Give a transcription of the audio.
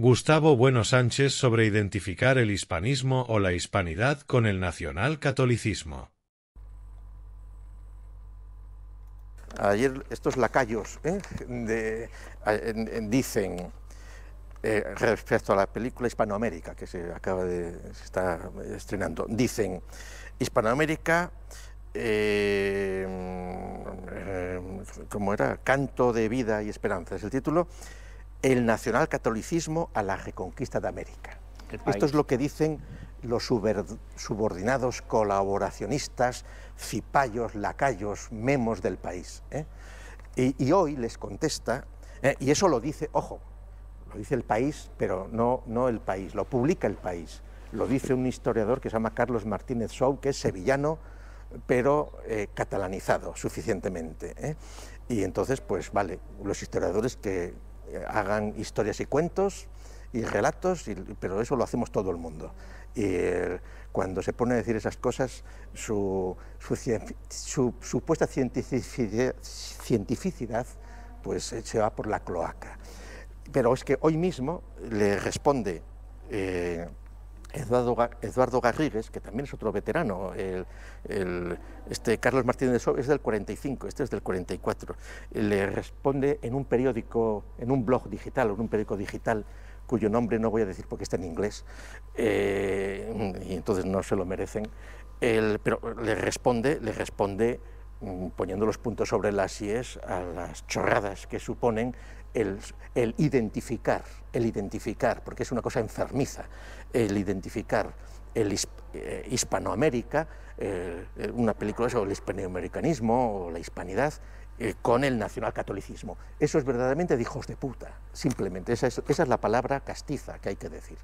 Gustavo Bueno Sánchez sobre identificar el hispanismo o la hispanidad con el nacional catolicismo. Ayer estos lacayos ¿eh? dicen eh, respecto a la película Hispanoamérica que se acaba de se está estrenando, dicen Hispanoamérica eh, eh como era canto de vida y esperanza es el título el nacionalcatolicismo a la reconquista de América. Esto es lo que dicen los subordinados colaboracionistas, cipayos, lacayos, memos del país. ¿eh? Y, hoy les contesta, ¿eh? y eso lo dice, ojo, lo dice el país, pero no, no el país, lo publica el país, lo dice un historiador que se llama Carlos Martínez Sou, que es sevillano, pero eh, catalanizado suficientemente. Y entonces, pues vale, los historiadores que, hagan historias y cuentos y relatos, pero eso lo hacemos todo el mundo. Y eh, cuando se pone a decir esas cosas, su, supuesta cientificidad, cientificidad pues eh, se va por la cloaca. Pero es que hoy mismo le responde eh, Eduardo, Garrigues, que también es otro veterano, este Carlos Martínez de es del 45, este es del 44, le responde en un periódico, en un blog digital, en un periódico digital cuyo nombre no voy a decir porque está en inglés, eh, y entonces no se lo merecen, pero le responde, le responde Mm, poniendo los puntos sobre las es a las chorradas que suponen el, identificar, el identificar, porque es una cosa enfermiza, el identificar el eh, Hispanoamérica, eh, eh, una película sobre el hispanoamericanismo o la hispanidad, con el nacionalcatolicismo. Eso es verdaderamente de hijos de puta, simplemente. Esa esa es la palabra castiza que hay que decir.